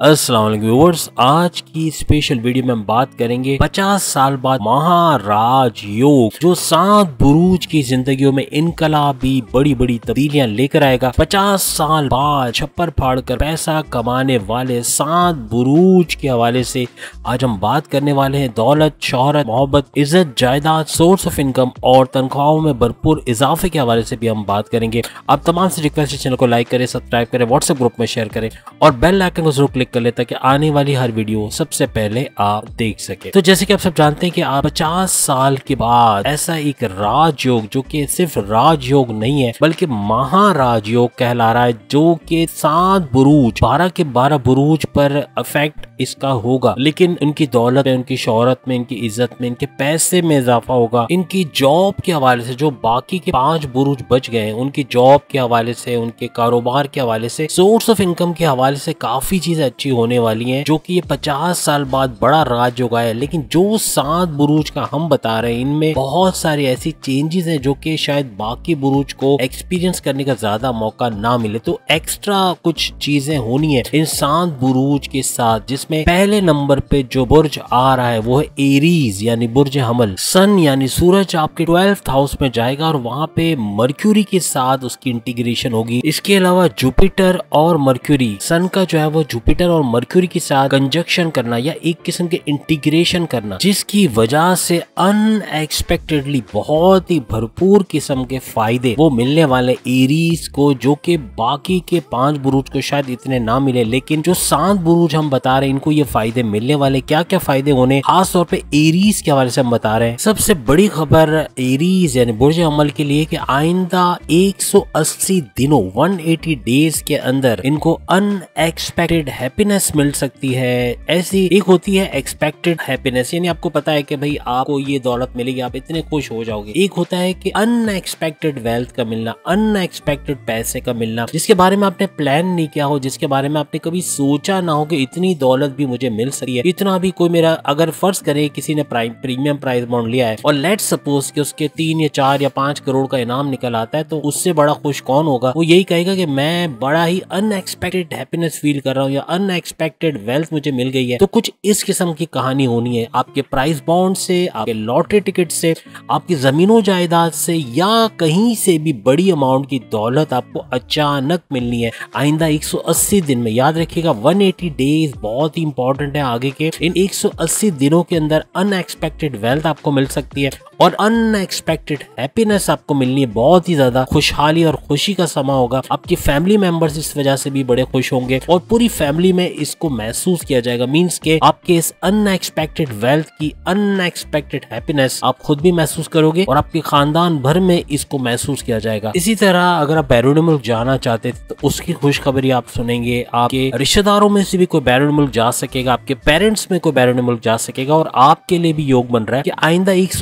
अस्सलाम वालेकुम व्यूअर्स आज की स्पेशल वीडियो में हम बात करेंगे 50 साल बाद महाराज योग जो सात बुरूज की जिंदगियों में इनकलाबी बड़ी बड़ी तब्दीलियां लेकर आएगा 50 साल बाद छप्पर फाड़ कर पैसा कमाने वाले सात बुरूज के हवाले से आज हम बात करने वाले हैं दौलत शोहरत मोहब्बत इज्जत जायदाद सोर्स ऑफ इनकम और तनख्वाहों में भरपूर इजाफे के हवाले से भी हम बात करेंगे आप तमाम से रिक्वेस्ट चैनल को लाइक करें सब्सक्राइब करें व्हाट्सएप ग्रुप में शेयर करें और बेल आइकन को जरूर क्लिक कर लें कि आने वाली हर वीडियो सबसे पहले आप देख सके तो जैसे कि आप सब जानते हैं कि आप 50 साल के बाद ऐसा एक राजयोग जो कि सिर्फ राजयोग नहीं है बल्कि महाराजयोग कहला रहा है जो कि सात बुरूज बारह के बारह बुरूज पर अफेक्ट इसका होगा लेकिन इनकी दौलत में उनकी शोहरत में इनकी इज्जत में इनके पैसे में इजाफा होगा इनकी जॉब के हवाले से जो बाकी के पांच बुरुज बच गए उनकी जॉब के हवाले से उनके कारोबार के हवाले से सोर्स ऑफ इनकम के हवाले से काफी चीजें अच्छी होने वाली है जो की ये पचास साल बाद बड़ा राज है लेकिन जो सात बुरुज का हम बता रहे हैं इनमें बहुत सारी ऐसी चेंजेस हैं जो कि शायद बाकी बुरुज को एक्सपीरियंस करने का ज्यादा मौका ना मिले तो एक्स्ट्रा कुछ चीजें होनी है इन सात बुरुज के साथ जिसमें पहले नंबर पे जो बुर्ज आ रहा है वो है एरीज यानी बुर्ज हमल सन यानी सूरज आपके ट्वेल्थ हाउस में जाएगा और वहां पे मर्क्यूरी के साथ उसकी इंटीग्रेशन होगी इसके अलावा जुपिटर और मर्क्यूरी सन का जो है वो जुपिटर जुपिटर और मर्क्यूरी के साथ कंजक्शन करना या एक किस्म के इंटीग्रेशन करना जिसकी वजह से अनएक्सपेक्टेडली बहुत ही भरपूर किस्म के फायदे वो मिलने वाले एरीज को जो कि बाकी के पांच बुरुज को शायद इतने ना मिले लेकिन जो सात बुरुज हम बता रहे हैं इनको ये फायदे मिलने वाले क्या क्या फायदे होने खास तौर पे एरीज के हवाले से हम बता रहे हैं सबसे बड़ी खबर एरीज यानी बुरज अमल के लिए कि आइंदा 180 दिनों 180 डेज के अंदर इनको अनएक्सपेक्टेड है हैप्पीनेस मिल सकती है ऐसी एक होती है एक्सपेक्टेड हैप्पीनेस यानी आपको पता है कि भाई आपको ये दौलत मिलेगी आप इतने खुश हो जाओगे एक होता है कि अनएक्सपेक्टेड वेल्थ का मिलना अनएक्सपेक्टेड पैसे का मिलना जिसके बारे में आपने प्लान नहीं किया हो जिसके बारे में आपने कभी सोचा ना हो कि इतनी दौलत भी मुझे मिल सकी है इतना भी कोई मेरा अगर फर्ज करे किसी ने प्राइम प्रीमियम प्राइस बॉन्ड लिया है और लेट सपोज कि उसके तीन या चार या पांच करोड़ का इनाम निकल आता है तो उससे बड़ा खुश कौन होगा वो यही कहेगा कि मैं बड़ा ही अनएक्सपेक्टेड हैप्पीनेस फील कर रहा हूँ या अनएक्सपेक्टेड वेल्थ मुझे मिल गई है तो कुछ इस किस्म की कहानी होनी है आपके प्राइस बॉन्ड से आपके लॉटरी टिकट से आपकी जमीनों जायदाद से या कहीं से भी बड़ी अमाउंट की दौलत आपको अचानक मिलनी है आइंदा 180 दिन में याद रखिएगा 180 डेज बहुत ही इंपॉर्टेंट है आगे के इन 180 दिनों के अंदर अनएक्सपेक्टेड वेल्थ आपको मिल सकती है और अनएक्सपेक्टेड हैप्पीनेस आपको मिलनी है बहुत ही ज्यादा खुशहाली और खुशी का समा होगा आपकी फैमिली मेंबर्स इस वजह से भी बड़े खुश होंगे और पूरी फैमिली में इसको महसूस किया जाएगा मींस के आपके इस अनएक्सपेक्टेड वेल्थ की अनएक्सपेक्टेड हैप्पीनेस आप खुद भी महसूस करोगे और आपके खानदान भर में इसको महसूस किया जाएगा इसी तरह अगर आप बैरून मुल्क जाना चाहते थे तो उसकी खुशखबरी आप सुनेंगे आपके रिश्तेदारों में से भी कोई बैरून मुल्क जा सकेगा आपके पेरेंट्स में कोई बैरून मुल्क जा सकेगा और आपके लिए भी योग बन रहा है कि आइंदा एक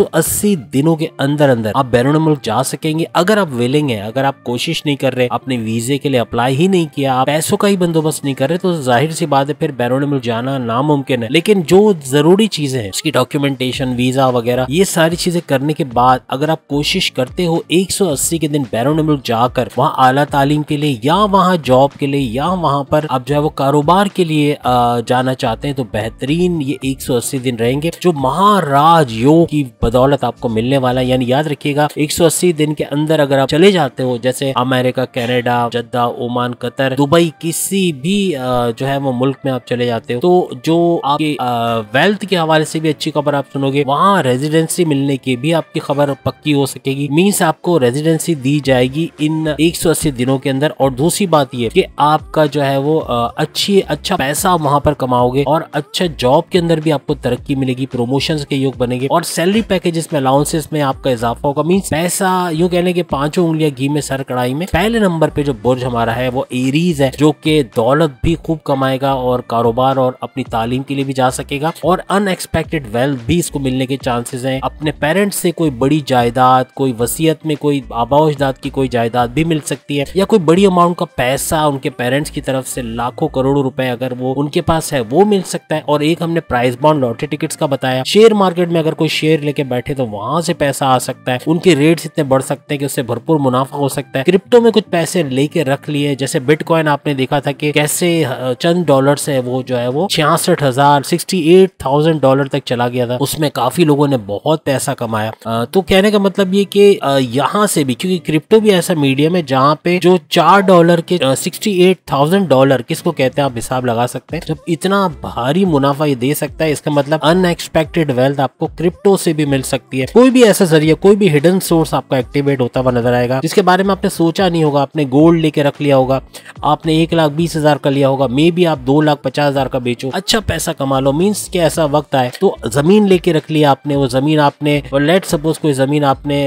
ही दिनों के अंदर अंदर आप बैरून मुल्क जा सकेंगे अगर आप विलिंग है अगर आप कोशिश नहीं कर रहे अपने वीजे के लिए अप्लाई ही नहीं किया आप पैसों का ही बंदोबस्त नहीं कर रहे तो जाहिर सी बात है फिर बैरून मुल्क जाना नामुमकिन है लेकिन जो जरूरी चीजें हैं उसकी डॉक्यूमेंटेशन वीजा वगैरह ये सारी चीजें करने के बाद अगर आप कोशिश करते हो एक के दिन बैरून मुल्क जाकर वहाँ आला तालीम के लिए या वहाँ जॉब के लिए या वहाँ पर आप जो है वो कारोबार के लिए जाना चाहते हैं तो बेहतरीन ये एक दिन रहेंगे जो महाराज योग की बदौलत आपको मिलने वाला है यानी याद रखिएगा 180 दिन के अंदर अगर आप चले जाते हो जैसे America Canada Jeddah Oman Qatar Dubai किसी भी जो है वो मुल्क में आप चले जाते हो तो जो आपके वेल्थ के हवाले से भी अच्छी खबर आप सुनोगे वहाँ रेजिडेंसी मिलने की भी आपकी खबर पक्की हो सकेगी मीन्स आपको रेजिडेंसी दी जाएगी इन एक दिनों के अंदर और दूसरी बात ये की आपका जो है वो अच्छी अच्छा पैसा वहाँ पर कमाओगे और अच्छा जॉब के अंदर भी आपको तरक्की मिलेगी प्रोमोशन के योग बनेंगे और सैलरी पैकेजेस में अलाउंसेस में आपका इजाफा होगा मीन पैसा यू कहने के पांचों उंगलियां घी में सर कड़ाई में पहले नंबर पे जो बुर्ज हमारा है वो एरीज है जो कि दौलत भी खूब कमाएगा और कारोबार और अपनी तालीम के लिए भी जा सकेगा और अनएक्सपेक्टेड वेल्थ भी इसको मिलने के चांसेस हैं अपने पेरेंट्स से कोई बड़ी जायदाद कोई वसीयत में कोई आबा की कोई जायदाद भी मिल सकती है या कोई बड़ी अमाउंट का पैसा उनके पेरेंट्स की तरफ से लाखों करोड़ों रुपए अगर वो उनके पास है वो मिल सकता है और एक हमने प्राइस बॉन्ड लॉटरी टिकट का बताया शेयर मार्केट में अगर कोई शेयर लेके बैठे तो वहां से पैसा आ सकता है उनके रेट्स इतने बढ़ सकते हैं कि उससे भरपूर मुनाफा हो सकता है क्रिप्टो में कुछ पैसे लेके रख लिए जैसे बिटकॉइन आपने देखा था कि कैसे चंद डॉलर से वो जो है वो छियासठ हजार सिक्सटी एट थाउजेंड डॉलर तक चला गया था उसमें काफी लोगों ने बहुत पैसा कमाया तो कहने का मतलब ये कि यहाँ से भी क्योंकि क्रिप्टो भी ऐसा मीडियम है जहाँ पे जो चार डॉलर के सिक्सटी एट थाउजेंड डॉलर किसको कहते हैं आप हिसाब लगा सकते हैं जब इतना भारी मुनाफा ये दे सकता है इसका मतलब अनएक्सपेक्टेड वेल्थ आपको क्रिप्टो से भी मिल सकती है जरिए कोई भी ऐसा जरिए कोई भी हिडन सोर्स आपका एक्टिवेट होता हुआ नजर आएगा जिसके बारे में आपने सोचा नहीं होगा आपने गोल्ड लेके रख लिया होगा आपने एक लाख बीस हजार का लिया होगा मे भी आप दो लाख पचास हजार का बेचो अच्छा पैसा कमा लो मीन्स के ऐसा वक्त आए तो जमीन लेके रख लिया आपने वो जमीन आपने लेट सपोज कोई जमीन आपने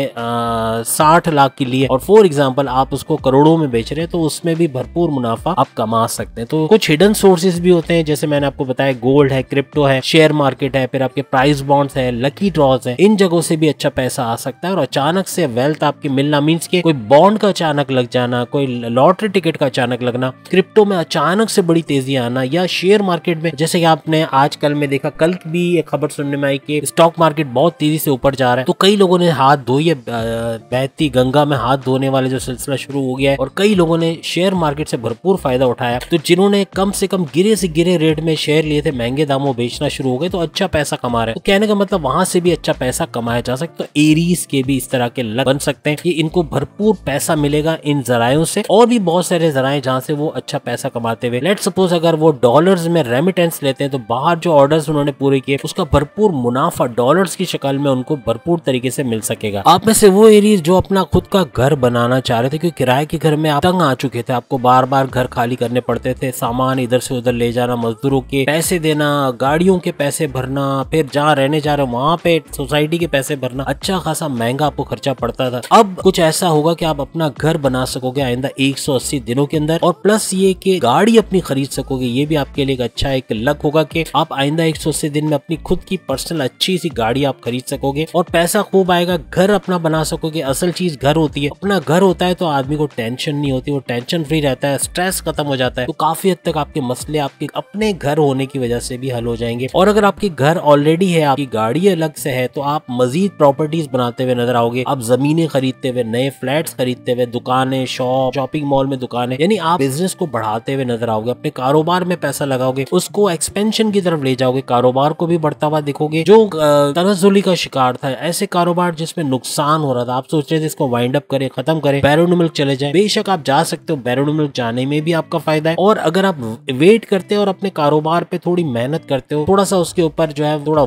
साठ लाख की ली है और फॉर एग्जाम्पल आप उसको करोड़ों में बेच रहे हैं तो उसमें भी भरपूर मुनाफा आप कमा सकते हैं तो कुछ हिडन सोर्सेज भी होते हैं जैसे मैंने आपको बताया गोल्ड है क्रिप्टो है शेयर मार्केट है फिर आपके प्राइस बॉन्ड्स है लकी ड्रॉज है इन जगहों से भी अच्छा पैसा आ सकता है और अचानक से वेल्थ आपकी मिलना मीन्स के कोई बॉन्ड का अचानक लग जाना कोई लॉटरी टिकट का अचानक लगना क्रिप्टो में अचानक से बड़ी तेजी आना या शेयर मार्केट में जैसे कि आपने आजकल में देखा कल भी एक खबर सुनने में आई कि स्टॉक मार्केट बहुत तेजी से ऊपर जा रहा है तो कई लोगों ने हाथ धोई बहती गंगा में हाथ धोने वाले जो सिलसिला शुरू हो गया है और कई लोगों ने शेयर मार्केट से भरपूर फायदा उठाया तो जिन्होंने कम से कम गिरे से गिरे रेट में शेयर लिए थे महंगे दामों बेचना शुरू हो गए तो अच्छा पैसा कमा रहे तो कहने का मतलब वहां से भी अच्छा पैसा कमा कमाया जा सकता है तो एरीज के भी इस तरह के लग बन सकते हैं कि इनको भरपूर पैसा मिलेगा इन जरायों से और भी बहुत सारे जराए जहाँ से वो अच्छा पैसा कमाते हुए लेट सपोज अगर वो डॉलर में रेमिटेंस लेते हैं तो बाहर जो ऑर्डर उन्होंने पूरे किए उसका भरपूर मुनाफा डॉलर की शक्ल में उनको भरपूर तरीके से मिल सकेगा आप में से वो एरीज जो अपना खुद का घर बनाना चाह रहे थे क्योंकि किराए के घर में आप तंग आ चुके थे आपको बार बार घर खाली करने पड़ते थे सामान इधर से उधर ले जाना मजदूरों के पैसे देना गाड़ियों के पैसे भरना फिर जहाँ रहने जा रहे हो वहां पे सोसाइटी के पैसे पैसे भरना अच्छा खासा महंगा आपको खर्चा पड़ता था अब कुछ ऐसा होगा कि आप अपना घर बना सकोगे आइंदा 180 दिनों के अंदर और प्लस ये कि गाड़ी अपनी खरीद सकोगे ये भी आपके लिए एक अच्छा एक लक होगा कि आप आइंदा 180 दिन में अपनी खुद की पर्सनल अच्छी सी गाड़ी आप खरीद सकोगे और पैसा खूब आएगा घर अपना बना सकोगे असल चीज घर होती है अपना घर होता है तो आदमी को टेंशन नहीं होती वो टेंशन फ्री रहता है स्ट्रेस खत्म हो जाता है तो काफी हद तक आपके मसले आपके अपने घर होने की वजह से भी हल हो जाएंगे और अगर आपके घर ऑलरेडी है आपकी गाड़ी अलग से है तो आप मजे मजीद प्रॉपर्टीज बनाते हुए नजर आओगे आप जमीने खरीदते हुए नए फ्लैट खरीदते हुए दुकानें शॉप शॉपिंग मॉल में दुकानें यानी आप बिजनेस को बढ़ाते हुए नजर आओगे अपने कारोबार में पैसा लगाओगे उसको एक्सपेंशन की तरफ ले जाओगे कारोबार को भी बढ़ता हुआ दिखोगे जो तनजुली का शिकार था ऐसे कारोबार जिसमें नुकसान हो रहा था आप सोच रहे थे इसको वाइंड अप करें खत्म करें बैरून मिल्क चले जाए बेशक आप जा सकते हो बैरून मिल्क जाने में भी आपका फायदा है और अगर आप वेट करते हो और अपने कारोबार पे थोड़ी मेहनत करते हो थोड़ा सा उसके ऊपर जो है थोड़ा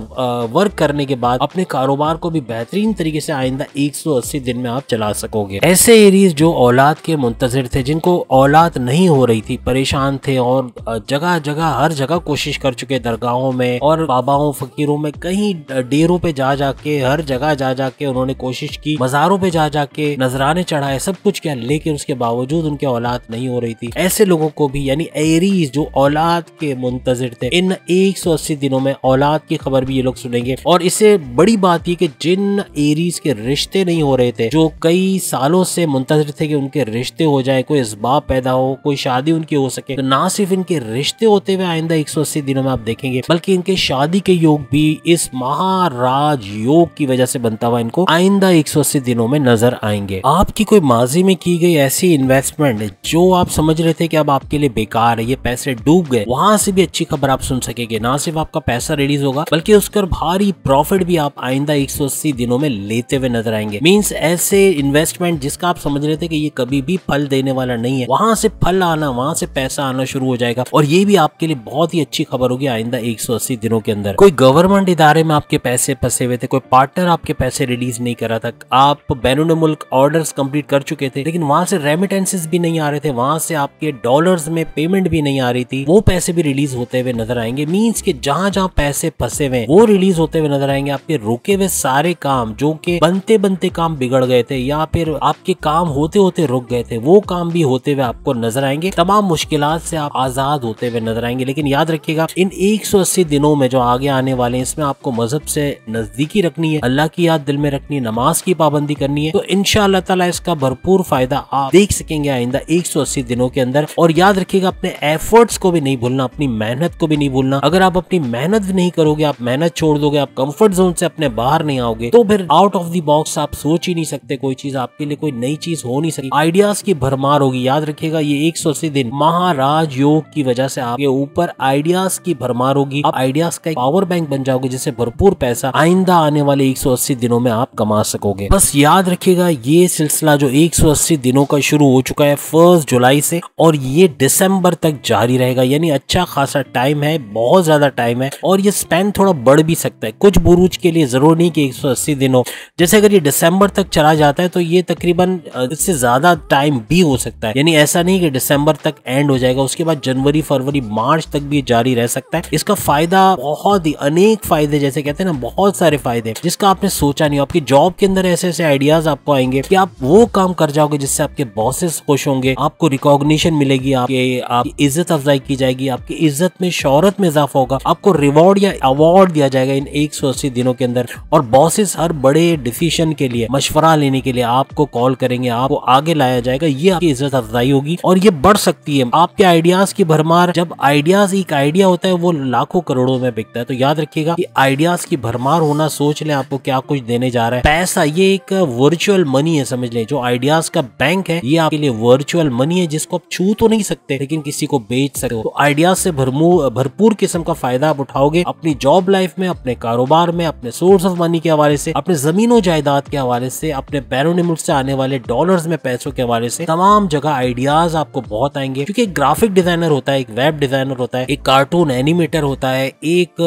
वर्क करने के बाद अपने कारोबार कारोबार को भी बेहतरीन तरीके से आइंदा 180 दिन में आप चला सकोगे ऐसे एरीज जो औलाद के मुंतजर थे जिनको औलाद नहीं हो रही थी परेशान थे और जगह जगह हर जगह कोशिश कर चुके दरगाहों में और बाबाओं फकीरों में कहीं डेरों पे जा जाके हर जगह जा जाके उन्होंने कोशिश की मजारों पे जा जाके नजराने चढ़ाए सब कुछ किया लेकिन उसके बावजूद उनके औलाद नहीं हो रही थी ऐसे लोगों को भी यानी एरीज जो औलाद के मुंतजर थे इन 180 दिनों में औलाद की खबर भी ये लोग सुनेंगे और इससे बड़ी बात ये थी कि जिन एरीज के रिश्ते नहीं हो रहे थे जो कई सालों से मुंतजर थे कि उनके रिश्ते हो जाए कोई इसबाब पैदा हो कोई शादी उनकी हो सके तो ना सिर्फ इनके रिश्ते होते हुए आइंदा एक दिनों में आप देखेंगे बल्कि इनके शादी के योग भी इस महाराज योग की वजह से बनता हुआ इनको आइंदा एक दिनों में नजर आएंगे आपकी कोई माजी में की गई ऐसी इन्वेस्टमेंट जो आप समझ रहे थे कि अब आपके लिए बेकार है ये पैसे डूब गए वहां से भी अच्छी खबर आप सुन सकेंगे ना सिर्फ आपका पैसा रिलीज होगा बल्कि उसका भारी प्रॉफिट भी आप आइंदा 180 दिनों में लेते हुए नजर आएंगे मीन्स ऐसे इन्वेस्टमेंट जिसका आप समझ रहे थे कि ये कभी भी फल देने वाला नहीं है वहां से फल आना वहां से पैसा आना शुरू हो जाएगा और ये भी आपके लिए बहुत ही अच्छी खबर होगी आइंदा अस्सी दिनों के अंदर कोई गवर्नमेंट इदारे में आपके पैसे फंसे हुए थे कोई पार्टनर आपके पैसे रिलीज नहीं कर रहा था आप बैरून मुल्क ऑर्डर कम्प्लीट कर चुके थे लेकिन वहां से रेमिटेंसेज भी नहीं आ रहे थे वहां से आपके डॉलर में पेमेंट भी नहीं आ रही थी वो पैसे भी रिलीज होते हुए नजर आएंगे मीन्स के जहां जहां पैसे फंसे हुए वो रिलीज होते हुए नजर आएंगे आपके रुके हुए सारे काम जो कि बनते बनते काम बिगड़ गए थे या फिर आपके काम होते होते रुक गए थे वो काम भी होते हुए आपको नजर आएंगे तमाम मुश्किल से आप आजाद होते हुए नजर आएंगे लेकिन याद रखिएगा इन 180 दिनों में जो आगे आने वाले हैं इसमें आपको मजहब से नजदीकी रखनी है अल्लाह की याद दिल में रखनी है नमाज की पाबंदी करनी है तो इनशाला तला इसका भरपूर फायदा आप देख सकेंगे आइंदा 180 दिनों के अंदर और याद रखिएगा अपने एफर्ट्स को भी नहीं भूलना अपनी मेहनत को भी नहीं भूलना अगर आप अपनी मेहनत नहीं करोगे आप मेहनत छोड़ दोगे आप कंफर्ट जोन से अपने बाहर नहीं आओगे तो फिर आउट ऑफ दी बॉक्स आप सोच ही नहीं सकते कोई चीज आपके लिए कोई नई चीज हो नहीं सकती आइडियाज की भरमार होगी याद रखिएगा ये एक दिन महाराज योग की वजह से आपके ऊपर आइडियाज की भरमार होगी आप आइडियाज का पावर बैंक बन जाओगे जिससे भरपूर पैसा आइंदा आने वाले 180 दिनों में आप कमा सकोगे बस याद रखिएगा ये सिलसिला जो अस्सी दिनों का शुरू हो चुका है फर्स्ट जुलाई से और ये दिसंबर तक जारी रहेगा यानी अच्छा खासा टाइम है बहुत ज्यादा टाइम है और ये स्पेन थोड़ा बढ़ भी सकता है कुछ बुरूज के लिए जरूरी नहीं कि 180 दिन हो जैसे अगर ये दिसंबर तक चला जाता है तो ये तकरीबन इससे ज़्यादा टाइम भी हो सकता है यानी ऐसा नहीं कि दिसंबर तक एंड हो जाएगा उसके बाद जनवरी फरवरी मार्च तक भी जारी रह सकता है इसका फायदा बहुत ही अनेक फायदे जैसे कहते हैं ना बहुत सारे फायदे जिसका आपने सोचा नहीं आपकी जॉब के अंदर ऐसे ऐसे आइडियाज आपको आएंगे कि आप वो काम कर जाओगे जिससे आपके बॉसेस खुश होंगे आपको रिकॉग्निशन मिलेगी आपके आपकी इज्जत अफजाई की जाएगी आपकी इज्जत में शोहरत में इजाफा होगा आपको रिवॉर्ड या अवार्ड दिया जाएगा इन एक दिनों के अंदर और बॉसेस हर बड़े डिसीजन के लिए मशवरा लेने के लिए आपको कॉल करेंगे आपको आगे लाया जाएगा ये आपकी इज्जत अफजाई होगी और ये बढ़ सकती है आपके आइडियाज की भरमार जब आइडियाज एक आइडिया होता है वो लाखों करोड़ों में बिकता है तो याद रखिएगा कि आइडियाज की भरमार होना सोच ले आपको क्या कुछ देने जा रहा है पैसा ये एक वर्चुअल मनी है समझ ले जो आइडियाज का बैंक है ये आपके लिए वर्चुअल मनी है जिसको आप छू तो नहीं सकते लेकिन किसी को बेच सकते हो तो आइडियाज से भरपूर किस्म का फायदा आप उठाओगे अपनी जॉब लाइफ में अपने कारोबार में अपने सोर्स ऑफ मनी कंपनी के हवाले से अपने जमीनों जायदाद के हवाले से अपने बैरून मुल्क से आने वाले डॉलर में पैसों के हवाले से तमाम जगह आइडियाज आपको बहुत आएंगे क्योंकि एक ग्राफिक डिजाइनर होता है एक वेब डिजाइनर होता है एक कार्टून एनिमेटर होता है एक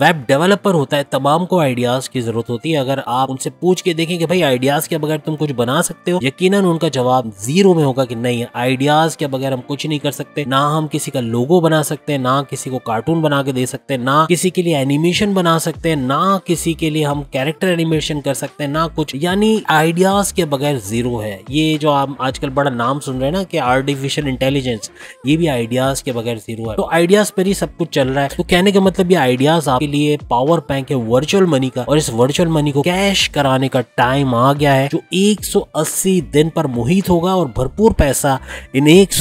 वेब डेवलपर होता है तमाम को आइडियाज की जरूरत होती है अगर आप उनसे पूछ के देखें कि भाई आइडियाज के बगैर तुम कुछ बना सकते हो यकीन उनका जवाब जीरो में होगा कि नहीं आइडियाज के बगैर हम कुछ नहीं कर सकते ना हम किसी का लोगो बना सकते हैं ना किसी को कार्टून बना के दे सकते हैं ना किसी के लिए एनिमेशन बना सकते हैं ना किसी के के लिए हम कैरेक्टर एनिमेशन कर सकते हैं ना कुछ यानी आइडियाज के बगैर जीरो है ये जो आप आजकल बड़ा नाम सुन रहे हैं ना कि आर्टिफिशियल इंटेलिजेंस ये भी आइडियाज के बगैर जीरो है तो आइडियाज पर ही सब कुछ चल रहा है तो कहने का मतलब ये आइडियाज आपके लिए पावर बैंक है वर्चुअल मनी का और इस वर्चुअल मनी को कैश कराने का टाइम आ गया है जो एक दिन पर मोहित होगा और भरपूर पैसा इन एक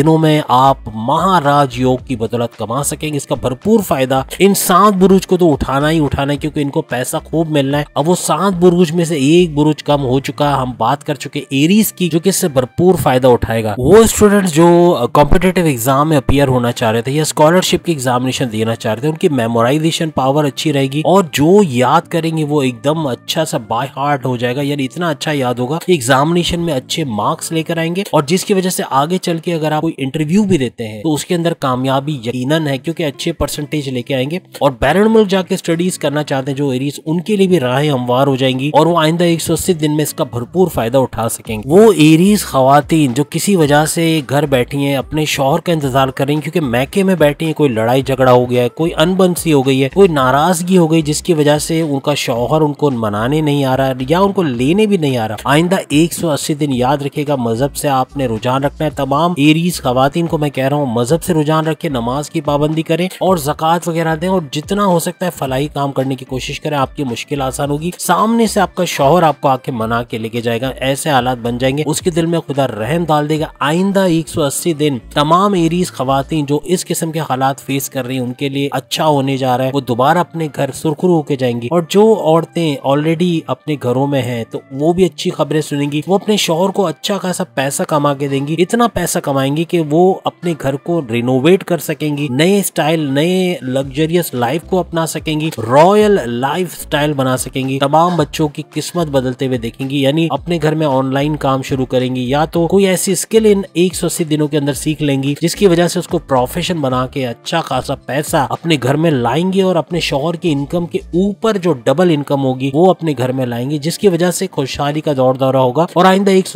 दिनों में आप महाराज योग की बदौलत कमा सकेंगे इसका भरपूर फायदा इन सात बुरुज को तो उठाना ही उठाना है क्योंकि इनको को पैसा खूब मिलना है अब वो सात बुरुज में से एक बुरुज कम हो चुका हम बात कर चुके एरीज की जो कि इससे भरपूर फायदा उठाएगा वो स्टूडेंट जो कॉम्पिटेटिव एग्जाम में अपियर होना चाह रहे थे या स्कॉलरशिप की एग्जामिनेशन देना चाह रहे थे उनकी मेमोराइजेशन पावर अच्छी रहेगी और जो याद करेंगे वो एकदम अच्छा सा बाय हार्ट हो जाएगा यानी इतना अच्छा याद होगा कि एग्जामिनेशन में अच्छे मार्क्स लेकर आएंगे और जिसकी वजह से आगे चल के अगर आप कोई इंटरव्यू भी देते हैं तो उसके अंदर कामयाबी यकीनन है क्योंकि अच्छे परसेंटेज लेके आएंगे और बैरन मुल्क जाके स्टडीज करना चाहते हैं जो एरीज उनके लिए भी राहें हमवार हो जाएंगी और वो आइंदा एक दिन में इसका भरपूर फायदा उठा सकेंगे वो एरीज खातन जो किसी वजह से घर बैठी है अपने शोहर का इंतजार कर रही है क्योंकि मैके में बैठी है कोई लड़ाई झगड़ा हो गया है कोई अनबन सी हो गई है कोई नाराजगी हो गई जिसकी वजह से उनका शोहर उनको मनाने नहीं आ रहा है या उनको लेने भी नहीं आ रहा आइंदा 180 दिन याद रखेगा मजहब से आपने रुझान रखना है तमाम एरीज खातन को मैं कह रहा हूँ मजहब से रुझान रखे नमाज की पाबंदी करें और जक़ात वगैरह दें और जितना हो सकता है फलाई काम करने की कोशिश करें आपकी मुश्किल आसान होगी सामने से आपका शोहर आपको आके मना के लेके जाएगा ऐसे हालात बन जाएंगे उसके दिल में खुदा रहम डाल देगा आइंदा एक दिन तमाम एरीज खातन जो इस किस्म के हालात फेस कर रही है उनके लिए अच्छा होने जा रहा है वो दोबारा अपने घर सुरखरू होके जाएंगी और जो औरतें ऑलरेडी अपने घरों में है तो वो भी अच्छी खबरें सुनेंगी वो अपने शोहर को अच्छा खासा पैसा कमा के देंगी इतना पैसा कमाएंगी की वो अपने घर को रिनोवेट कर सकेंगी नए स्टाइल नए लग्जरियस लाइफ को अपना सकेंगी रॉयल लाइफ स्टाइल बना सकेंगी तमाम बच्चों की किस्मत बदलते हुए देखेंगी यानी अपने घर में ऑनलाइन काम शुरू करेंगी या तो कोई ऐसी स्किल इन एक दिनों के अंदर सीख लेंगी जिसकी वजह से उसको प्रोफेशन बना के अच्छा खासा पैसा अपने घर में लाएंगे और अपने शोहर की इनकम के ऊपर जो डबल इनकम होगी वो अपने घर में लाएंगे जिसकी वजह से खुशहाली का दौर दौरा होगा और आइंदा एक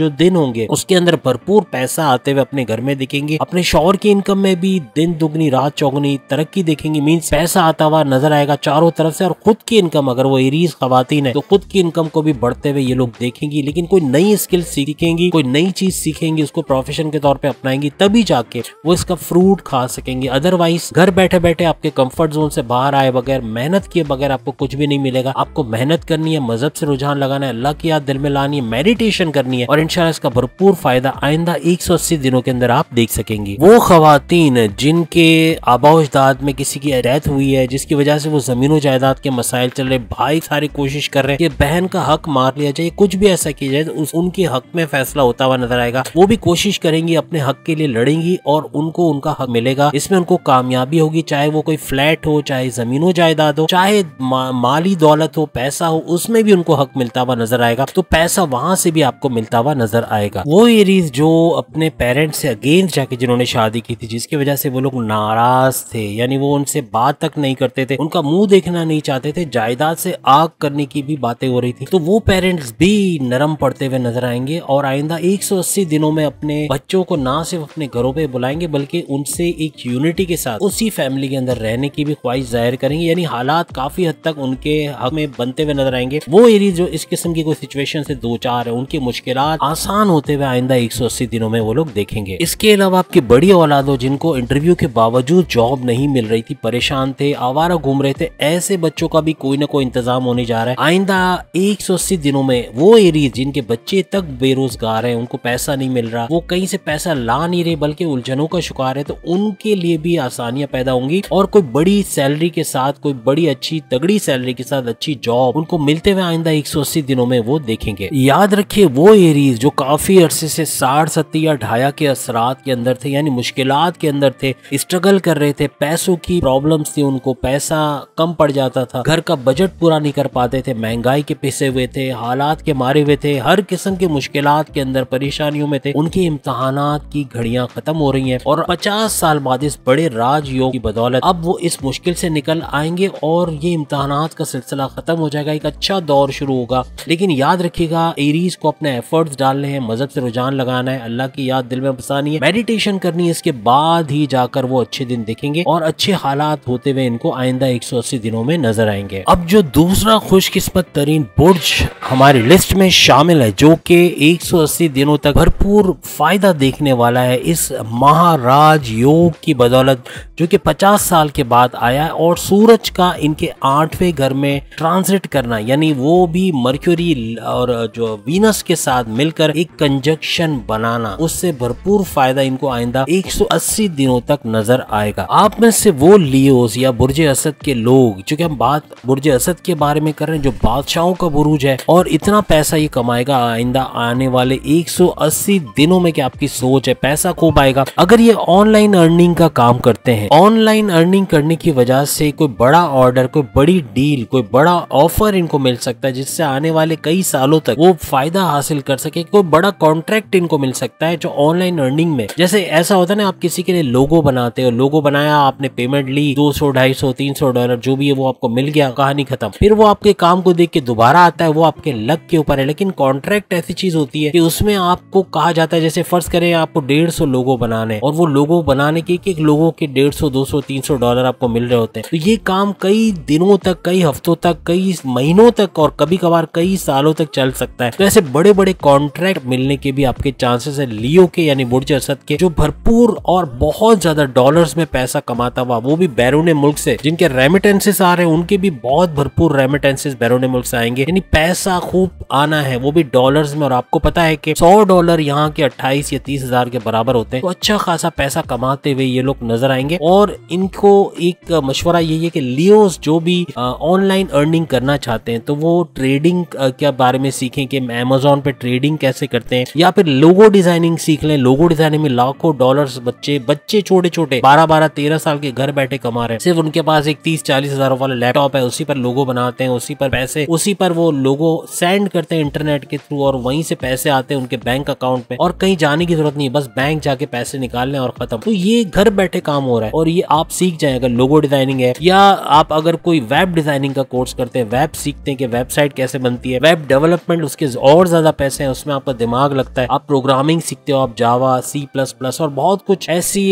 जो दिन होंगे उसके अंदर भरपूर पैसा आते हुए अपने घर में दिखेंगे अपने शोहर की इनकम में भी दिन दुगनी रात चौगनी तरक्की देखेंगे मीन्स पैसा आता हुआ नजर आएगा चारों तरफ से और खुद की इनकम अगर वो एरीज खातन है तो खुद की इनकम को भी बढ़ते हुए ये लोग देखेंगी लेकिन कोई नई स्किल सीखेंगी कोई नई चीज सीखेंगी उसको प्रोफेशन के तौर पर अपनाएंगी तभी जाके वो इसका फ्रूट खा सकेंगे अदरवाइज घर बैठे बैठे आपके कंफर्ट जोन से बाहर आए बगैर मेहनत किए बगैर आपको कुछ भी नहीं मिलेगा आपको मेहनत करनी है मजहब से रुझान लगाना है अल्लाह की याद दिल में लानी है मेडिटेशन करनी है और इनशाला इसका भरपूर फायदा आइंदा 180 दिनों के अंदर आप देख सकेंगी वो खातन जिनके आबाओ में किसी की रैत हुई है जिसकी वजह से वो जमीनों जायदाद जायदाद के मसाइल चल रहे भाई सारी कोशिश कर रहे हैं कि बहन का हक मार लिया जाए कुछ भी ऐसा किया जाए तो उस उनके हक में फैसला होता हुआ नजर आएगा वो भी कोशिश करेंगी अपने हक के लिए लड़ेंगी और उनको उनका हक मिलेगा इसमें उनको कामयाबी होगी चाहे वो कोई फ्लैट हो चाहे जमीन हो जायदाद हो चाहे मा, माली दौलत हो पैसा हो उसमें भी उनको हक मिलता हुआ नजर आएगा तो पैसा वहां से भी आपको मिलता हुआ नजर आएगा वो एरीज जो अपने पेरेंट्स से अगेंस्ट जाके जिन्होंने शादी की थी जिसकी वजह से वो लोग नाराज थे यानी वो उनसे बात तक नहीं करते थे उनका मुंह देखना नहीं नहीं चाहते थे जायदाद से आग करने की भी बातें हो रही थी तो वो पेरेंट्स भी नरम पड़ते हुए नजर आएंगे और आइंदा 180 दिनों में अपने बच्चों को ना सिर्फ अपने घरों पे बुलाएंगे बल्कि उनसे एक यूनिटी के साथ उसी फैमिली के अंदर रहने की भी ख्वाहिश जाहिर करेंगे यानी हालात काफी हद तक उनके हक में बनते हुए नजर आएंगे वो एरिया जो इस किस्म की कोई सिचुएशन से दो चार है उनकी मुश्किल आसान होते हुए आइंदा एक दिनों में वो लोग देखेंगे इसके अलावा आपकी बड़ी औलादों जिनको इंटरव्यू के बावजूद जॉब नहीं मिल रही थी परेशान थे आवारा घूम रहे थे ऐसे बच्चों का भी कोई ना कोई इंतजाम होने जा रहा है आइंदा एक दिनों में वो एरिया जिनके बच्चे तक बेरोजगार है उनको पैसा नहीं मिल रहा वो कहीं से पैसा ला नहीं रहे बल्कि उलझनों का शिकार है तो उनके लिए भी आसानियां पैदा होंगी और कोई बड़ी सैलरी के साथ कोई बड़ी अच्छी तगड़ी सैलरी के साथ अच्छी जॉब उनको मिलते हुए आइंदा अस्सी दिनों में वो देखेंगे याद रखिये वो एरिया जो काफी अरसे से साठ सत्ती या ढाया के असरात के अंदर थे यानी मुश्किल के अंदर थे स्ट्रगल कर रहे थे पैसों की प्रॉब्लम थी उनको पैसा कम पड़ जाता जाता था घर का बजट पूरा नहीं कर पाते थे महंगाई के पिसे हुए थे हालात के मारे हुए थे हर किस्म की मुश्किल के अंदर परेशानियों में थे उनके इम्तहान की घड़ियां खत्म हो रही है और पचास साल बाद इस बड़े राजयोग की बदौलत अब वो इस मुश्किल से निकल आएंगे और ये इम्तहान का सिलसिला खत्म हो जाएगा एक अच्छा दौर शुरू होगा लेकिन याद रखिएगा एरीज को अपने एफर्ट्स डालने हैं मजहब से रुझान लगाना है अल्लाह की याद दिल में बसानी है मेडिटेशन करनी है इसके बाद ही जाकर वो अच्छे दिन देखेंगे और अच्छे हालात होते हुए इनको आइंदा एक दिनों में नजर आएंगे अब जो दूसरा खुशकिस्मत तरीन बुर्ज हमारी लिस्ट में शामिल है जो कि 180 दिनों तक भरपूर फायदा देखने वाला है इस महाराज योग की बदौलत जो कि 50 साल के बाद आया है और सूरज का इनके आठवें घर में ट्रांसलेट करना यानी वो भी मर्क्यूरी और जो वीनस के साथ मिलकर एक कंजक्शन बनाना उससे भरपूर फायदा इनको आइंदा 180 दिनों तक नजर आएगा आप में से वो लियोस या बुर्ज असद के लोग जो कि हम बात बुर्ज असद के बारे में कर रहे हैं जो बादशाहों का बुरुज है और इतना पैसा ये कमाएगा आइंदा आने वाले 180 दिनों में क्या आपकी सोच है पैसा खूब आएगा अगर ये ऑनलाइन अर्निंग का काम करते हैं ऑनलाइन अर्निंग करने की वजह से कोई बड़ा ऑर्डर कोई बड़ी डील कोई बड़ा ऑफर इनको मिल सकता है जिससे आने वाले कई सालों तक वो फायदा हासिल कर सके कोई बड़ा कॉन्ट्रैक्ट इनको मिल सकता है जो ऑनलाइन अर्निंग में जैसे ऐसा होता है ना आप किसी के लिए लोगो बनाते हो लोगो बनाया आपने पेमेंट ली दो सौ ढाई सौ तीन सौ डॉलर जो भी है वो आप आपको मिल गया कहानी खत्म फिर वो आपके काम को देख के दोबारा आता है वो आपके लक के ऊपर है लेकिन कॉन्ट्रैक्ट ऐसी चीज होती है कि उसमें आपको कहा जाता है जैसे फर्ज करें आपको डेढ़ सौ लोगो बनाने और वो लोगो बनाने के एक एक लोगों के डेढ़ सौ दो सौ तीन सौ डॉलर आपको मिल रहे होते हैं तो ये काम कई दिनों तक कई हफ्तों तक कई महीनों तक और कभी कभार कई सालों तक चल सकता है तो ऐसे बड़े बड़े कॉन्ट्रैक्ट मिलने के भी आपके चांसेस है लियो के यानी बुर्ज असद के जो भरपूर और बहुत ज्यादा डॉलर में पैसा कमाता हुआ वो भी बैरून मुल्क से जिनके रेमिटेंसेस आ रहे उनके भी बहुत भरपूर रेमिटेंसेज बैरोनिमल से आएंगे यानी पैसा खूब आना है वो भी डॉलर्स में और आपको पता है कि सौ डॉलर यहाँ के अट्ठाईस या तीस हजार के बराबर होते हैं तो अच्छा खासा पैसा कमाते हुए ये लोग नजर आएंगे और इनको एक मशवरा यही है कि लियोस जो भी ऑनलाइन अर्निंग करना चाहते हैं तो वो ट्रेडिंग के बारे में सीखें कि अमेजोन पे ट्रेडिंग कैसे करते हैं या फिर लोगो डिजाइनिंग सीख लें लोगो डिजाइनिंग में लाखों डॉलर्स बच्चे बच्चे छोटे छोटे बारह बारह तेरह साल के घर बैठे कमा रहे हैं सिर्फ उनके पास एक तीस चालीस हजार वाला लैपटॉप है उसी पर लोगो बनाते हैं उसी पर पैसे उसी पर वो लोगो सेंड करते हैं इंटरनेट के थ्रू और वहीं से पैसे आते हैं उनके बैंक अकाउंट में और कहीं जाने की जरूरत नहीं है बस बैंक जाके पैसे निकालने और खत्म तो ये घर बैठे काम हो रहा है और ये आप सीख जाए अगर लोगो डिजाइनिंग है या आप अगर कोई वेब डिजाइनिंग का कोर्स करते हैं वेब सीखते हैं कि वेबसाइट कैसे बनती है वेब डेवलपमेंट उसके और ज्यादा पैसे हैं उसमें आपका दिमाग लगता है आप प्रोग्रामिंग सीखते हो आप जावा सी प्लस प्लस और बहुत कुछ ऐसी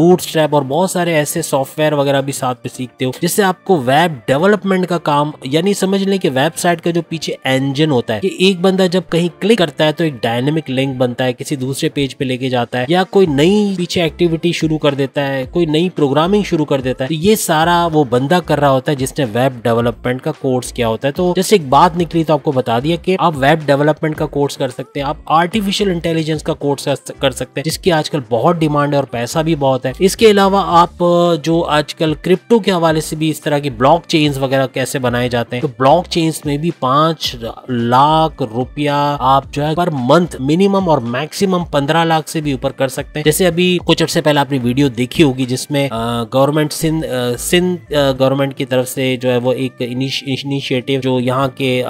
बूट स्ट्रैप और बहुत सारे ऐसे सॉफ्टवेयर वगैरह भी साथ में सीखते हो जिससे आपको वेब वेब डेवलपमेंट का काम यानी समझ लें कि वेबसाइट का जो पीछे इंजन होता है कि एक बंदा जब कहीं क्लिक करता है तो एक डायनेमिक लिंक बनता है किसी दूसरे पेज पे लेके जाता है या कोई नई पीछे एक्टिविटी शुरू कर देता है कोई नई प्रोग्रामिंग शुरू कर देता है तो ये सारा वो बंदा कर रहा होता है जिसने वेब डेवलपमेंट का कोर्स किया होता है तो जैसे एक बात निकली तो आपको बता दिया कि आप वेब डेवलपमेंट का कोर्स कर सकते हैं आप आर्टिफिशियल इंटेलिजेंस का कोर्स कर सकते हैं जिसकी आजकल बहुत डिमांड है और पैसा भी बहुत है इसके अलावा आप जो आजकल क्रिप्टो के हवाले से भी इस तरह की ब्लॉक ब्लॉक चेन्स वगैरह कैसे बनाए जाते हैं तो ब्लॉक चेन्स में भी पांच लाख रुपया आप जो है पर मंथ मिनिमम और मैक्सिमम पंद्रह लाख से भी ऊपर कर सकते हैं जैसे अभी कुछ अर्से पहले आपने वीडियो देखी होगी जिसमें गवर्नमेंट सिंध सिंध गवर्नमेंट की तरफ से जो है वो एक इनिशिएटिव जो यहाँ के आ,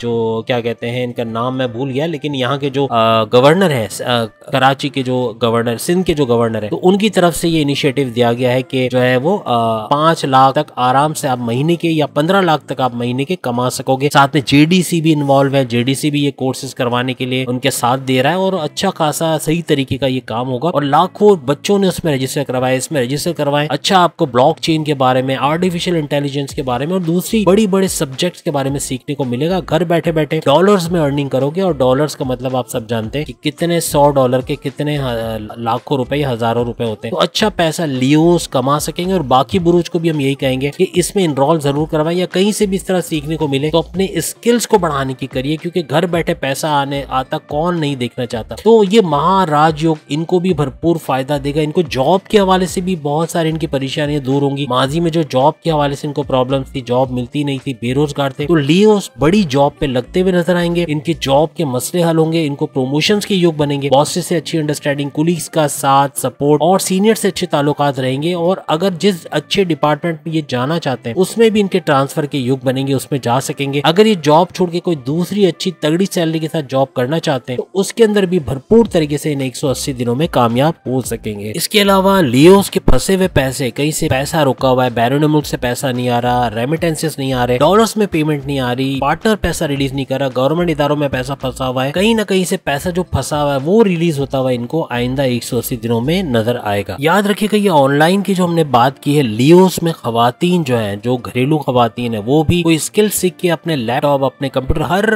जो क्या कहते हैं इनका नाम मैं भूल गया लेकिन यहाँ के जो गवर्नर है आ, कराची के जो गवर्नर सिंध के जो गवर्नर है तो उनकी तरफ से ये इनिशिएटिव दिया गया है कि जो है वो पांच लाख तक आराम से आप महीने के या पंद्रह लाख तक आप महीने के कमा सकोगे साथ में जेडीसी भी इन्वॉल्व है जेडीसी भी ये कोर्सेज करवाने के लिए उनके साथ दे रहा है और अच्छा खासा सही तरीके का ये काम होगा और लाखों बच्चों ने उसमें रजिस्टर करवाया इसमें रजिस्टर करवाए अच्छा आपको ब्लॉक के बारे में आर्टिफिशियल इंटेलिजेंस के बारे में और दूसरी बड़ी बड़े सब्जेक्ट के बारे में सीखने को मिलेगा घर बैठे बैठे डॉलर में अर्निंग करोगे और डॉलर का मतलब आप सब जानते हैं कि कितने सौ डॉलर के कितने हाँ, लाखों रुपए हजारों रुपए होते हैं तो अच्छा पैसा लियोस कमा सकेंगे और बाकी बुरुज को भी हम यही कहेंगे कि इसमें में इनरोल जरूर करवाएं या कहीं से भी इस तरह सीखने को मिले तो अपने स्किल्स को बढ़ाने की करिए क्योंकि घर बैठे पैसा आने आता कौन नहीं देखना चाहता तो ये योग इनको भी भरपूर फायदा देगा इनको जॉब के हवाले से भी बहुत सारी इनकी परेशानियां दूर होंगी माजी में जो जॉब के हवाले से इनको प्रॉब्लम थी जॉब मिलती नहीं थी बेरोजगार थे तो लियोस बड़ी जॉब पे लगते हुए नजर आएंगे इनके जॉब के मसले हल होंगे इनको प्रोमोशन के योग बनेंगे बॉसेस से अच्छी अंडरस्टैंडिंग कुलीग्स का साथ सपोर्ट और सीनियर से अच्छे ताल्लुक रहेंगे और अगर जिस अच्छे डिपार्टमेंट में ये जाना चाहते हैं उसमें भी इनके ट्रांसफर के युग बनेंगे उसमें जा सकेंगे अगर ये जॉब छोड़ के कोई दूसरी अच्छी तगड़ी सैलरी के साथ जॉब करना चाहते हैं तो उसके अंदर भी भरपूर तरीके से सौ अस्सी दिनों में कामयाब हो सकेंगे इसके अलावा लियोस के फंसे हुए पैसे कहीं से पैसा रुका हुआ है बैरून मुल्क से पैसा नहीं आ रहा रेमिटेंसेस नहीं आ रहे डॉलर्स में पेमेंट नहीं आ रही पार्टनर पैसा रिलीज नहीं कर रहा गवर्नमेंट इधारों में पैसा फंसा हुआ है कहीं ना कहीं से पैसा जो फंसा हुआ है वो रिलीज होता हुआ इनको आइंदा एक दिनों में नजर आएगा याद रखिएगा ये ऑनलाइन की जो हमने बात की है लियोस में खातन जो है जो घरेलू खातन है वो भी कोई स्किल सीख के अपने लैपटॉप अपने कंप्यूटर हर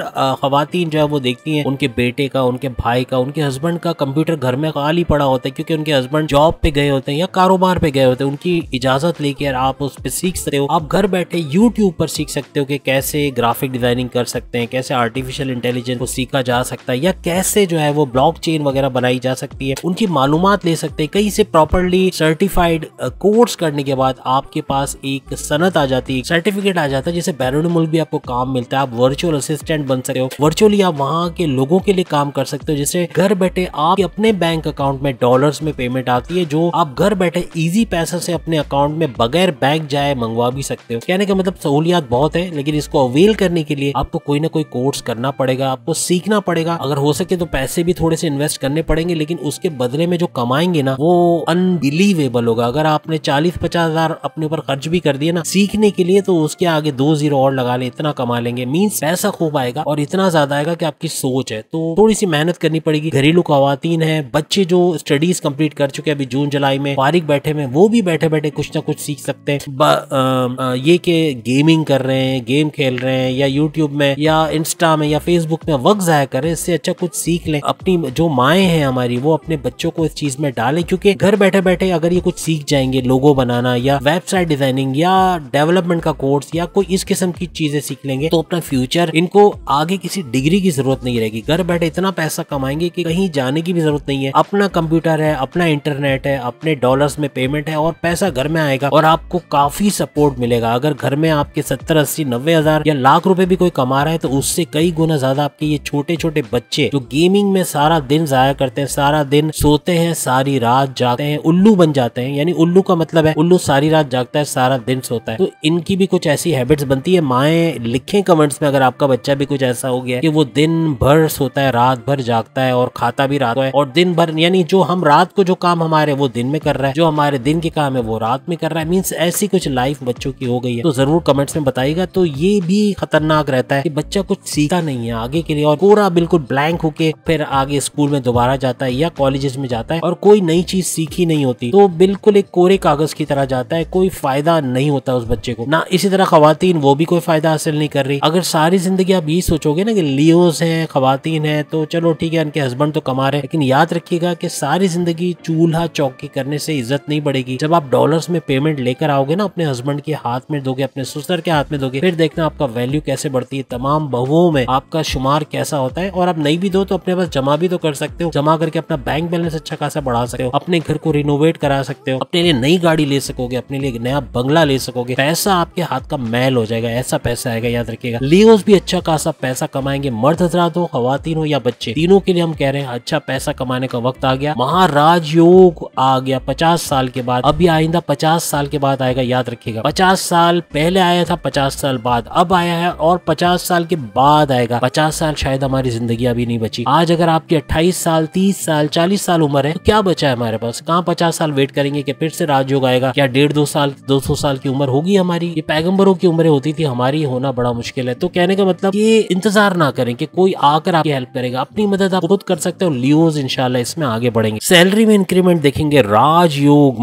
खातन जो है वो देखती है उनके बेटे का उनके भाई का उनके हस्बैंड का कंप्यूटर घर में खाली पड़ा होता है क्योंकि उनके हस्बैंड जॉब पे गए होते हैं या कारोबार पे गए होते हैं उनकी इजाजत लेकर आप उस पर सीख सकते हो आप घर बैठे यूट्यूब पर सीख सकते हो कि कैसे ग्राफिक डिजाइनिंग कर सकते हैं कैसे आर्टिफिशियल इंटेलिजेंस को सीखा जा सकता है या कैसे जो है वो ब्लॉक वगैरह बनाई जा सकती है उनकी मालूम ले सकते हैं कहीं से प्रॉपरली सर्टिफाइड कोर्स करने के बाद आपके पास एक सनत इज्जत आ जाती है सर्टिफिकेट आ जाता है जैसे बैरून मुल्क भी आपको काम मिलता है आप वर्चुअल असिस्टेंट बन सकते हो वर्चुअली आप वहाँ के लोगों के लिए काम कर सकते हो जैसे घर बैठे आप अपने बैंक अकाउंट में डॉलर में पेमेंट आती है जो आप घर बैठे इजी पैसे से अपने अकाउंट में बगैर बैंक जाए मंगवा भी सकते हो कहने का मतलब सहूलियात बहुत है लेकिन इसको अवेल करने के लिए आपको कोई ना कोई कोर्स करना पड़ेगा आपको सीखना पड़ेगा अगर हो सके तो पैसे भी थोड़े से इन्वेस्ट करने पड़ेंगे लेकिन उसके बदले में जो कमाएंगे ना वो अनबिलीवेबल होगा अगर आपने चालीस पचास हजार अपने ऊपर खर्च भी कर दिया ना सीखने के लिए तो उसके आगे दो जीरो और लगा ले इतना कमा लेंगे मीन्स पैसा खूब आएगा और इतना ज्यादा आएगा कि आपकी सोच है तो थोड़ी सी मेहनत करनी पड़ेगी घरेलू खातन है बच्चे जो स्टडीज कंप्लीट कर चुके हैं अभी जून जुलाई में बारिक बैठे हुए वो भी बैठे बैठे कुछ ना कुछ सीख सकते हैं ये के गेमिंग कर रहे हैं गेम खेल रहे हैं या यूट्यूब में या इंस्टा में या फेसबुक में वक्त जाया करें इससे अच्छा कुछ सीख लें अपनी जो माए हैं हमारी वो अपने बच्चों को इस चीज में डालें क्योंकि घर बैठे बैठे अगर ये कुछ सीख जाएंगे लोगो बनाना या वेबसाइट डिजाइनिंग या डेवलपमेंट का कोर्स या कोई इस किस्म की चीजें सीख लेंगे तो अपना फ्यूचर इनको आगे किसी डिग्री की जरूरत नहीं रहेगी घर बैठे इतना पैसा कमाएंगे कि कहीं जाने की भी जरूरत नहीं है अपना कंप्यूटर है अपना इंटरनेट है अपने डॉलर्स में पेमेंट है और पैसा घर में आएगा और आपको काफी सपोर्ट मिलेगा अगर घर में आपके सत्तर अस्सी नब्बे हजार या लाख रुपए भी कोई कमा रहा है तो उससे कई गुना ज्यादा आपके ये छोटे छोटे बच्चे जो गेमिंग में सारा दिन जाया करते हैं सारा दिन सोते हैं सारी रात जाते हैं उल्लू बन जाते हैं यानी उल्लू का मतलब है उल्लू सारी रात जागता है सारा दिन सोता है तो इनकी भी कुछ ऐसी हैबिट्स बनती है माए लिखें कमेंट्स में अगर आपका बच्चा भी कुछ ऐसा हो गया कि वो दिन भर सोता है रात भर जागता है और खाता भी रात है और दिन भर यानी जो हम रात को जो काम हमारे वो दिन में कर रहा है जो हमारे दिन के काम है वो रात में कर रहा है मीन्स ऐसी कुछ लाइफ बच्चों की हो गई है तो जरूर कमेंट्स में बताइएगा तो ये भी खतरनाक रहता है कि बच्चा कुछ सीखता नहीं है आगे के लिए और पूरा बिल्कुल ब्लैंक होके फिर आगे स्कूल में दोबारा जाता है या कॉलेजेस में जाता है और कोई नई चीज सीखी नहीं होती तो बिल्कुल एक कोरे कागज की तरह जाता है कोई फायदा नहीं होता उस बच्चे को ना इसी तरह खातन वो भी कोई फायदा हासिल नहीं कर रही अगर सारी जिंदगी आप ये सोचोगे ना कि लियोज है खातन है तो चलो ठीक है इनके हस्बैंड तो कमा रहे हैं लेकिन याद रखिएगा कि सारी जिंदगी चूल्हा चौकी करने से इज्जत नहीं बढ़ेगी जब आप डॉलर्स में पेमेंट लेकर आओगे ना अपने हस्बैंड के हाथ में दोगे अपने सुस्तर के हाथ में दोगे फिर देखना आपका वैल्यू कैसे बढ़ती है तमाम बहुओं में आपका शुमार कैसा होता है और आप नहीं भी दो तो अपने पास जमा भी तो कर सकते हो जमा करके अपना बैंक बैलेंस अच्छा खासा बढ़ा सकते हो अपने घर को रिनोवेट करा सकते हो अपने लिए नई गाड़ी ले सकोगे अपने लिए नया बंगला ले सकोगे करोगे पैसा आपके हाथ का मैल हो जाएगा ऐसा पैसा आएगा याद रखिएगा लियोज भी अच्छा खासा पैसा कमाएंगे मर्द हजरात हो खातन हो या बच्चे तीनों के लिए हम कह रहे हैं अच्छा पैसा कमाने का वक्त आ गया महाराज योग आ गया पचास साल के बाद अभी आईंदा पचास साल के बाद आएगा याद रखिएगा पचास साल पहले आया था पचास साल बाद अब आया है और पचास साल के बाद आएगा पचास साल शायद हमारी जिंदगी अभी नहीं बची आज अगर आपकी अट्ठाईस साल तीस साल चालीस साल उम्र है तो क्या बचा है हमारे पास कहाँ पचास साल वेट करेंगे कि फिर से राजयोग आएगा क्या डेढ़ दो साल दो सौ साल की उम्र हो होगी हमारी ये पैगंबरों की उम्र होती थी हमारी होना बड़ा मुश्किल है तो कहने का मतलब ये इंतजार ना करें कि कोई आकर आपकी हेल्प करेगा अपनी मदद आप खुद कर सकते हो लियोज इनशाला इसमें आगे बढ़ेंगे सैलरी में इंक्रीमेंट देखेंगे राजयोग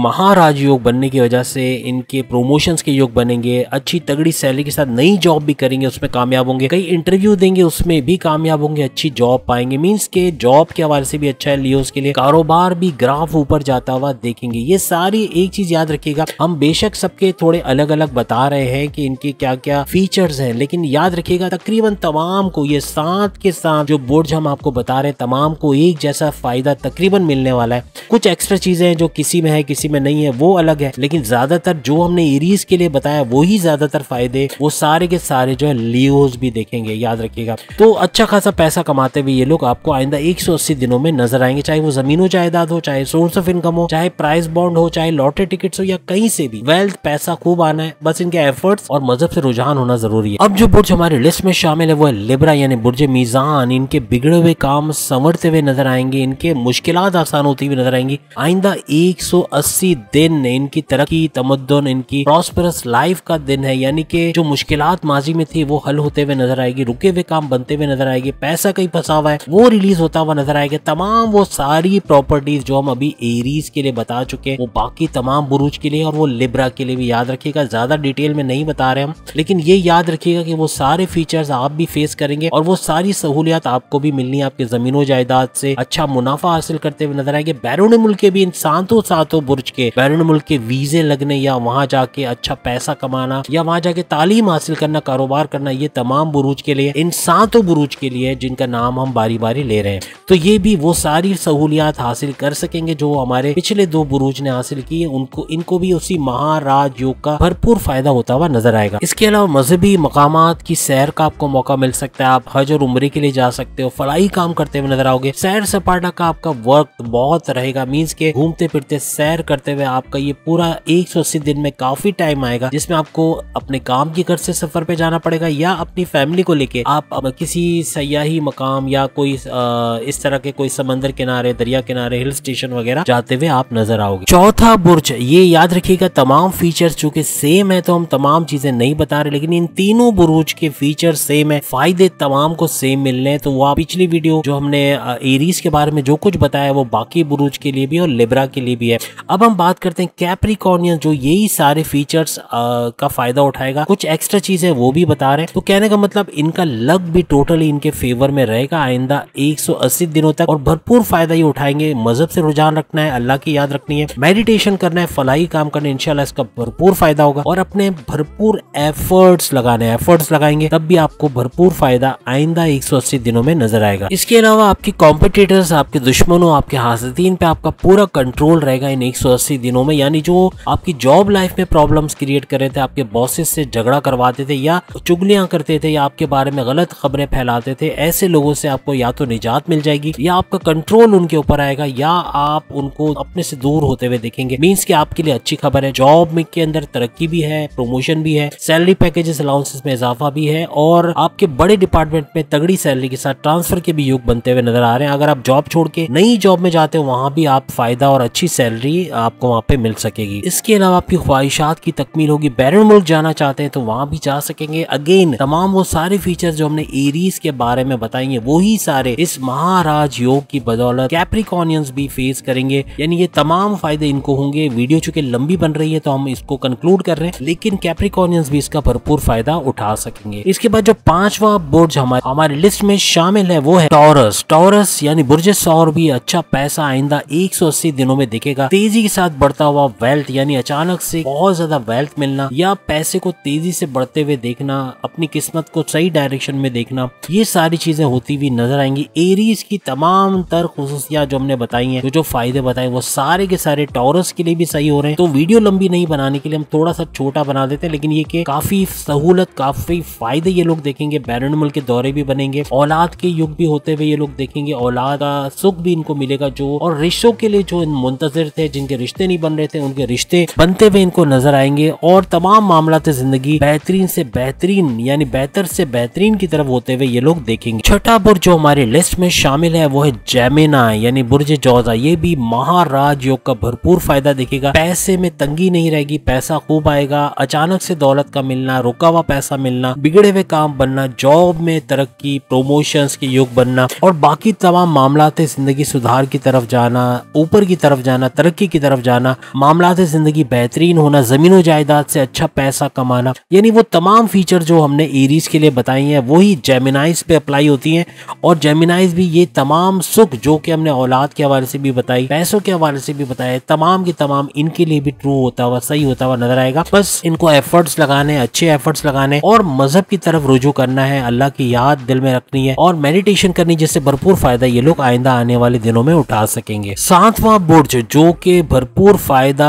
योग बनने की वजह से इनके प्रोमोशन के योग बनेंगे अच्छी तगड़ी सैलरी के साथ नई जॉब भी करेंगे उसमें कामयाब होंगे कई इंटरव्यू देंगे उसमें भी कामयाब होंगे अच्छी जॉब पाएंगे मीन्स के जॉब के हवाले से भी अच्छा है लियोज के लिए कारोबार भी ग्राफ ऊपर जाता हुआ देखेंगे ये सारी एक चीज याद रखिएगा हम बेशक सबके थोड़े अलग अलग अलग बता रहे हैं कि इनके क्या क्या फीचर्स हैं लेकिन याद रखिएगा तकरीबन तमाम को ये साथ के साथ जो बोर्ड हम आपको बता रहे हैं तमाम को एक जैसा फायदा तकरीबन मिलने वाला है कुछ एक्स्ट्रा चीजें हैं जो किसी में है किसी में नहीं है वो अलग है लेकिन ज्यादातर जो हमने इरीज के लिए बताया वही ज्यादातर फायदे वो सारे के सारे जो है लियोज भी देखेंगे याद रखिएगा तो अच्छा खासा पैसा कमाते हुए ये लोग आपको आइंदा एक दिनों में नजर आएंगे चाहे वो जमीनों जायदाद हो चाहे सोर्स ऑफ इनकम हो चाहे प्राइस बॉन्ड हो चाहे लॉटरी टिकट हो या कहीं से भी वेल्थ पैसा खूब आना दुश्मन है बस इनके एफर्ट्स और मजहब से रुझान होना जरूरी है अब जो बुर्ज हमारे लिस्ट में शामिल है वो है लिब्रा यानी बुर्ज मीजान इनके बिगड़े हुए काम संवरते हुए नजर आएंगे इनके मुश्किल आसान होती हुई नजर आएंगी आइंदा एक दिन इनकी तरक्की तमदन इनकी प्रॉस्परस लाइफ का दिन है यानी कि जो मुश्किल माजी में थी वो हल होते हुए नजर आएगी रुके हुए काम बनते हुए नजर आएगी पैसा कहीं फंसा हुआ है वो रिलीज होता हुआ नजर आएगा तमाम वो सारी प्रॉपर्टीज जो हम अभी एरीज के लिए बता चुके हैं वो बाकी तमाम बुरुज के लिए और वो लिब्रा के लिए भी याद रखिएगा ज़्यादा डिटेल में नहीं बता रहे हम लेकिन ये याद रखिएगा कि वो सारे फीचर्स आप भी फेस करेंगे और वो सारी सहूलियात आपको भी मिलनी आपके ज़मीनों जायदाद से अच्छा मुनाफा हासिल करते हुए नजर आएंगे बैरून मुल्क के भी इन सातों सातों बुर्ज के बैरून मुल्क के वीज़े लगने या वहाँ जाके अच्छा पैसा कमाना या वहाँ जाके तालीम हासिल करना कारोबार करना ये तमाम बुरूज के लिए इन सातों बुरूज के लिए जिनका नाम हम बारी बारी ले रहे हैं तो ये भी वो सारी सहूलियात हासिल कर सकेंगे जो हमारे पिछले दो बुरूज ने हासिल की है उनको इनको भी उसी महाराज योग का भरपूर फायदा होता हुआ नजर आएगा इसके अलावा मजहबी मकाम की सैर का आपको मौका मिल सकता है आप हज और उम्र के लिए जा सकते हो फलाई काम करते हुए नजर आओगे सैर सपाटा का आपका वर्क बहुत रहेगा मीन्स के घूमते फिरते सैर करते हुए आपका ये पूरा एक दिन में काफी टाइम आएगा जिसमें आपको अपने काम की घर से सफर पे जाना पड़ेगा या अपनी फैमिली को लेके आप किसी सयाही मकाम या कोई इस तरह के कोई समंदर किनारे दरिया किनारे हिल स्टेशन वगैरह जाते हुए आप नजर आओगे चौथा बुर्ज ये याद रखिएगा तमाम फीचर चूंकि सेम सेम है तो हम तमाम चीजें नहीं बता रहे लेकिन इन तीनों बुरुज के फीचर सेम है फायदे तमाम को सेम मिलने हैं तो वह पिछली वीडियो जो हमने एरीज के बारे में जो कुछ बताया वो बाकी बुरुज के लिए भी और लिब्रा के लिए भी है अब हम बात करते हैं कैप्रिकॉर्नियन जो यही सारे फीचर्स आ, का फायदा उठाएगा कुछ एक्स्ट्रा चीजें वो भी बता रहे हैं तो कहने का मतलब इनका लक भी टोटली इनके फेवर में रहेगा आइंदा 180 दिनों तक और भरपूर फायदा ये उठाएंगे मजहब से रुझान रखना है अल्लाह की याद रखनी है मेडिटेशन करना है फलाई काम करना है इनशाला इसका भरपूर फायदा होगा और अपने भरपूर एफर्ट्स लगाने एफर्ट्स लगाएंगे तब भी आपको भरपूर फायदा आइंदा अस्सी दिनों में नजर आएगा इसके अलावा आपके कॉम्पिटिटर्स आपके दुश्मनों आपके हाजतीन पे आपका पूरा कंट्रोल रहेगा इन 180 दिनों में यानी जो आपकी जॉब लाइफ में प्रॉब्लम क्रिएट कर रहे थे आपके बॉसेस से झगड़ा करवाते थे या चुगलियां करते थे या आपके बारे में गलत खबरें फैलाते थे ऐसे लोगों से आपको या तो निजात मिल जाएगी या आपका कंट्रोल उनके ऊपर आएगा या आप उनको अपने से दूर होते हुए देखेंगे मीन्स की आपके लिए अच्छी खबर है जॉब में के अंदर तरक्की तरक्की भी है प्रमोशन भी है सैलरी पैकेजेस अलाउंसेस में इजाफा भी है और आपके बड़े डिपार्टमेंट में तगड़ी सैलरी के साथ ट्रांसफर के भी योग बनते हुए नजर आ रहे हैं अगर आप जॉब छोड़ के नई जॉब में जाते हो वहाँ भी आप फायदा और अच्छी सैलरी आपको वहाँ पे मिल सकेगी इसके अलावा आपकी ख्वाहिशात की तकमील होगी बैरन मुल्क जाना चाहते हैं तो वहाँ भी जा सकेंगे अगेन तमाम वो सारे फीचर जो हमने एरीज के बारे में बताएंगे वही सारे इस महाराज योग की बदौलत कैप्रिकॉनियंस भी फेस करेंगे यानी ये तमाम फायदे इनको होंगे वीडियो चूंकि लंबी बन रही है तो हम इसको कंक्लूड कर रहे हैं लेकिन कैप्रिकॉनियंस भी इसका भरपूर फायदा उठा सकेंगे इसके बाद जो पांचवा बुर्ज हमारे हमारे लिस्ट में शामिल है वो है टॉरस टॉरस यानी बुर्ज सौर भी अच्छा पैसा आइंदा एक दिनों में दिखेगा तेजी के साथ बढ़ता हुआ वेल्थ यानी अचानक से बहुत ज्यादा वेल्थ मिलना या पैसे को तेजी से बढ़ते हुए देखना अपनी किस्मत को सही डायरेक्शन में देखना ये सारी चीजें होती हुई नजर आएंगी एरीज की तमाम तर खसूसियात जो हमने बताई हैं जो तो जो फायदे बताए वो सारे के सारे टॉरस के लिए भी सही हो रहे हैं तो वीडियो लंबी नहीं बनाने के लिए हम थोड़ा सा छोटा बना देते हैं लेकिन ये कि काफी सहूलत काफी फायदे ये लोग देखेंगे मुल्क के दौरे भी बनेंगे औलाद के युग भी होते हुए ये लोग देखेंगे औलाद का सुख भी इनको मिलेगा जो और रिश्तों के लिए जो मुंतजर थे जिनके रिश्ते नहीं बन रहे थे उनके रिश्ते बनते हुए इनको नजर आएंगे और तमाम मामला जिंदगी बेहतरीन से बेहतरीन यानी बेहतर से बेहतरीन की तरफ होते हुए ये लोग देखेंगे छठा बुर्ज जो हमारे लिस्ट में शामिल है वो है जैमिना यानी बुर्ज जौजा ये भी महाराज योग का भरपूर फायदा देखेगा पैसे में तंगी नहीं रहेगी पैसा खूब पाएगा अचानक से दौलत का मिलना रुका हुआ पैसा मिलना बिगड़े हुए काम बनना जॉब में तरक्की प्रोमोशन के योग बनना और बाकी तमाम मामला जिंदगी सुधार की तरफ जाना ऊपर की तरफ जाना तरक्की की तरफ जाना मामला जिंदगी बेहतरीन होना जमीन जायदाद से अच्छा पैसा कमाना यानी वो तमाम फीचर जो हमने एरीज के लिए बताई हैं वही जेमिनाइज पे अप्लाई होती हैं और जेमिनाइज भी ये तमाम सुख जो कि हमने औलाद के हवाले से भी बताई पैसों के हवाले से भी बताया तमाम के तमाम इनके लिए भी ट्रू होता हुआ सही होता हुआ नजर आएगा जाएगा बस इनको एफर्ट्स लगाने अच्छे एफर्ट्स लगाने और मजहब की तरफ रुजू करना है अल्लाह की याद दिल में रखनी है और मेडिटेशन करनी जिससे भरपूर फायदा ये लोग आइंदा आने वाले दिनों में उठा सकेंगे सातवा बुर्ज जो के भरपूर फायदा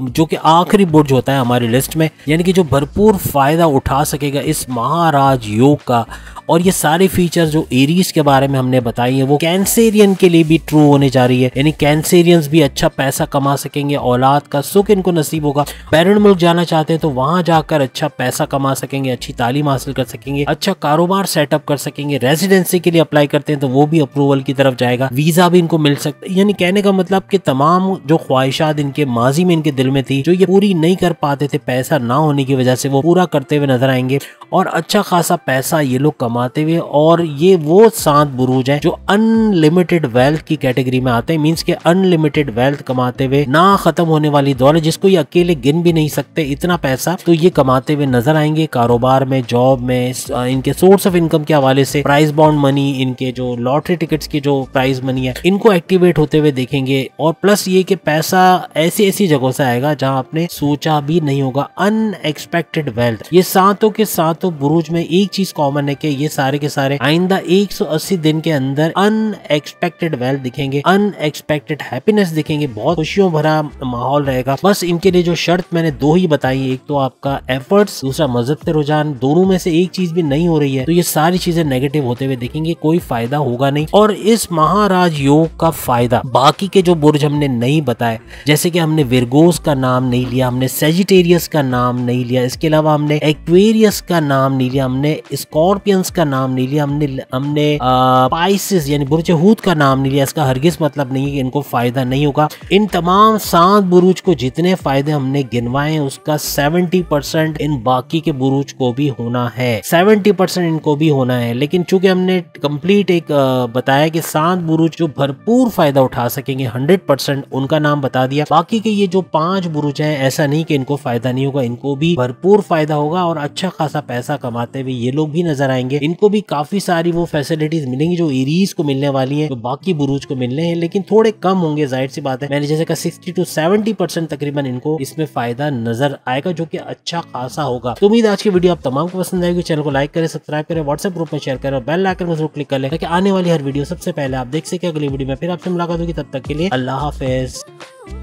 जो कि आखिरी बुर्ज होता है हमारी लिस्ट में यानी कि जो भरपूर फायदा उठा सकेगा इस महाराज योग का और ये सारे फीचर जो एरीज के बारे में हमने बताई है वो कैंसेरियन के लिए भी ट्रू होने जा रही है यानी कैंसेरियंस भी अच्छा पैसा कमा सकेंगे औलाद का सुख इनको नसीब होगा पैरनमल लोग जाना चाहते हैं तो वहाँ जाकर अच्छा पैसा कमा सकेंगे अच्छी तालीम हासिल कर सकेंगे अच्छा कारोबार सेटअप कर सकेंगे रेजिडेंसी के लिए अप्लाई करते हैं तो वो भी अप्रूवल की तरफ जाएगा वीजा भी इनको मिल सकता है यानी कहने का मतलब कि तमाम जो ख्वाहिशात इनके माजी में इनके दिल में थी जो ये पूरी नहीं कर पाते थे पैसा ना होने की वजह से वो पूरा करते हुए नजर आएंगे और अच्छा खासा पैसा ये लोग कमाते हुए और ये वो सात बुरूज है जो अनलिमिटेड वेल्थ की कैटेगरी में आते हैं मीन्स के अनलिमिटेड वेल्थ कमाते हुए ना खत्म होने वाली दौलत जिसको ये अकेले गिन भी नहीं सकते सकते इतना पैसा तो ये कमाते हुए नजर आएंगे कारोबार में जॉब में इनके सोर्स ऑफ इनकम के हवाले से प्राइस बाउंड मनी इनके जो लॉटरी टिकट्स की जो प्राइस मनी है इनको एक्टिवेट होते हुए देखेंगे और प्लस ये कि पैसा ऐसी ऐसी जगहों से आएगा जहां आपने सोचा भी नहीं होगा अनएक्सपेक्टेड वेल्थ ये सातों के सातों बुरुज में एक चीज कॉमन है कि ये सारे के सारे आइंदा 180 दिन के अंदर अनएक्सपेक्टेड वेल्थ दिखेंगे अनएक्सपेक्टेड हैप्पीनेस दिखेंगे बहुत खुशियों भरा माहौल रहेगा बस इनके लिए जो शर्त मैंने दो ही बताइए एक तो आपका एफर्ट्स दूसरा मजहब से रुझान दोनों में से एक चीज भी नहीं हो रही है तो ये सारी चीजें नेगेटिव होते हुए देखेंगे कोई फायदा होगा नहीं और इस महाराज योग का फायदा बाकी के जो बुर्ज हमने नहीं बताए जैसे कि हमने विरगोस का नाम नहीं लिया हमने सेजिटेरियस का नाम नहीं लिया इसके अलावा हमने एक्वेरियस का नाम नहीं लिया हमने स्कॉर्पियंस का नाम नहीं लिया हमने हमने पाइसिस यानी बुर्ज बुरजहूद का नाम नहीं लिया इसका हरगिज मतलब नहीं है कि इनको फायदा नहीं होगा इन तमाम सात बुरुज को जितने फायदे हमने गिनवाए है उसका 70 परसेंट इन बाकी के बुरुज को भी होना है 70 परसेंट इनको भी होना है लेकिन चूंकि हमने कंप्लीट एक बताया कि सात बुरुज जो भरपूर फायदा उठा सकेंगे 100 परसेंट उनका नाम बता दिया बाकी के ये जो पांच बुरुज हैं ऐसा नहीं कि इनको फायदा नहीं होगा इनको भी भरपूर फायदा होगा और अच्छा खासा पैसा कमाते हुए ये लोग भी नजर आएंगे इनको भी काफी सारी वो फैसिलिटीज मिलेंगी जो इरीज को मिलने वाली है जो बाकी बुरुज को मिलने हैं लेकिन थोड़े कम होंगे जाहिर सी बात है मैंने जैसे कहा सिक्सटी टू सेवेंटी परसेंट तकरीबन इनको इसमें फायदा नजर आएगा जो कि अच्छा खासा होगा तो उम्मीद आज की वीडियो आप तमाम को पसंद आएगी चैनल को लाइक करें सब्सक्राइब करें व्हाट्सएप ग्रुप में शेयर करें और बेल आइकन को जरूर क्लिक करें लें ताकि आने वाली हर वीडियो सबसे पहले आप देख सके अगली वीडियो में फिर आपसे मुलाकात होगी तब तक के लिए अल्लाह हाफिज